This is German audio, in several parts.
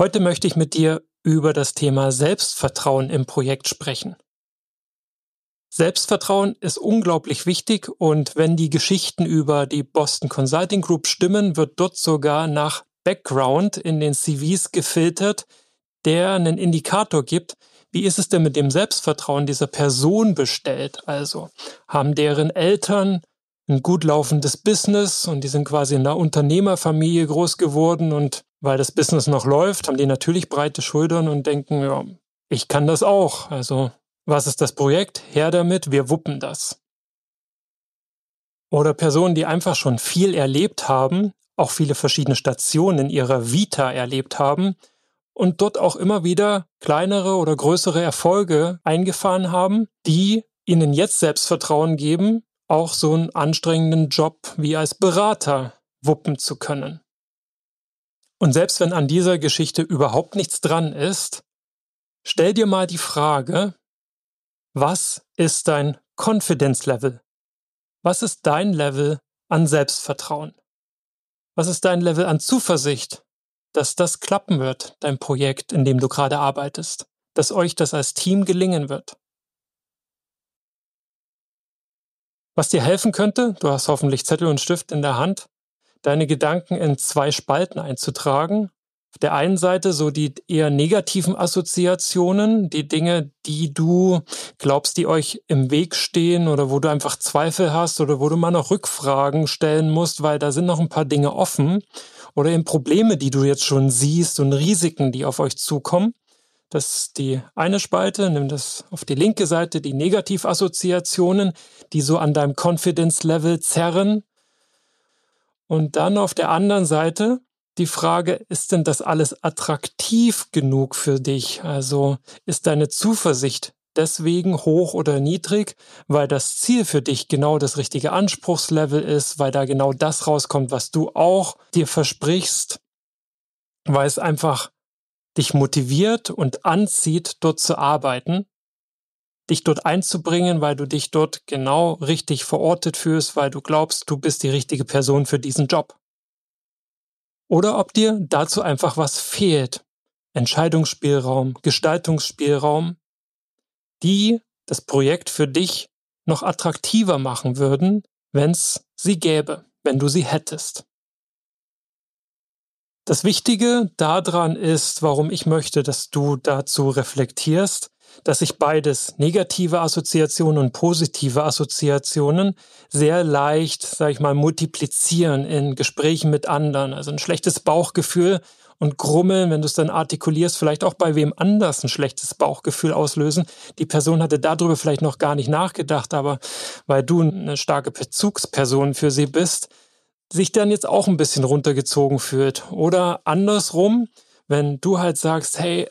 Heute möchte ich mit dir über das Thema Selbstvertrauen im Projekt sprechen. Selbstvertrauen ist unglaublich wichtig und wenn die Geschichten über die Boston Consulting Group stimmen, wird dort sogar nach Background in den CVs gefiltert, der einen Indikator gibt, wie ist es denn mit dem Selbstvertrauen dieser Person bestellt. Also haben deren Eltern ein gut laufendes Business und die sind quasi in einer Unternehmerfamilie groß geworden und weil das Business noch läuft, haben die natürlich breite Schultern und denken, ja, ich kann das auch. Also, was ist das Projekt? Her damit, wir wuppen das. Oder Personen, die einfach schon viel erlebt haben, auch viele verschiedene Stationen in ihrer Vita erlebt haben und dort auch immer wieder kleinere oder größere Erfolge eingefahren haben, die ihnen jetzt Selbstvertrauen geben, auch so einen anstrengenden Job wie als Berater wuppen zu können. Und selbst wenn an dieser Geschichte überhaupt nichts dran ist, stell dir mal die Frage, was ist dein Confidence Level? Was ist dein Level an Selbstvertrauen? Was ist dein Level an Zuversicht, dass das klappen wird, dein Projekt, in dem du gerade arbeitest, dass euch das als Team gelingen wird? Was dir helfen könnte, du hast hoffentlich Zettel und Stift in der Hand, deine Gedanken in zwei Spalten einzutragen. Auf der einen Seite so die eher negativen Assoziationen, die Dinge, die du glaubst, die euch im Weg stehen oder wo du einfach Zweifel hast oder wo du mal noch Rückfragen stellen musst, weil da sind noch ein paar Dinge offen oder eben Probleme, die du jetzt schon siehst und Risiken, die auf euch zukommen. Das ist die eine Spalte, nimm das auf die linke Seite, die Negativassoziationen, die so an deinem Confidence-Level zerren, und dann auf der anderen Seite die Frage, ist denn das alles attraktiv genug für dich? Also ist deine Zuversicht deswegen hoch oder niedrig, weil das Ziel für dich genau das richtige Anspruchslevel ist, weil da genau das rauskommt, was du auch dir versprichst, weil es einfach dich motiviert und anzieht, dort zu arbeiten dich dort einzubringen, weil du dich dort genau richtig verortet fühlst, weil du glaubst, du bist die richtige Person für diesen Job. Oder ob dir dazu einfach was fehlt. Entscheidungsspielraum, Gestaltungsspielraum, die das Projekt für dich noch attraktiver machen würden, wenn es sie gäbe, wenn du sie hättest. Das Wichtige daran ist, warum ich möchte, dass du dazu reflektierst, dass sich beides, negative Assoziationen und positive Assoziationen, sehr leicht, sage ich mal, multiplizieren in Gesprächen mit anderen. Also ein schlechtes Bauchgefühl und Grummeln, wenn du es dann artikulierst, vielleicht auch bei wem anders ein schlechtes Bauchgefühl auslösen. Die Person hatte darüber vielleicht noch gar nicht nachgedacht, aber weil du eine starke Bezugsperson für sie bist, sich dann jetzt auch ein bisschen runtergezogen fühlt. Oder andersrum, wenn du halt sagst, hey,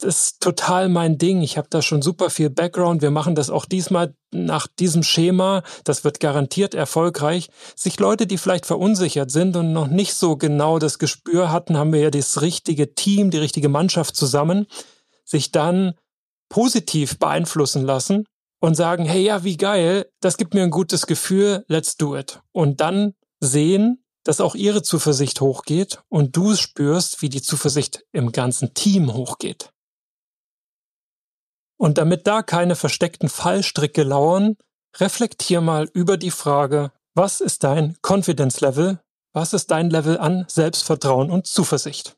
das ist total mein Ding. Ich habe da schon super viel Background. Wir machen das auch diesmal nach diesem Schema. Das wird garantiert erfolgreich. Sich Leute, die vielleicht verunsichert sind und noch nicht so genau das Gespür hatten, haben wir ja das richtige Team, die richtige Mannschaft zusammen, sich dann positiv beeinflussen lassen und sagen, hey ja, wie geil, das gibt mir ein gutes Gefühl, let's do it. Und dann sehen, dass auch ihre Zuversicht hochgeht und du spürst, wie die Zuversicht im ganzen Team hochgeht. Und damit da keine versteckten Fallstricke lauern, reflektier mal über die Frage, was ist dein Confidence Level? Was ist dein Level an Selbstvertrauen und Zuversicht?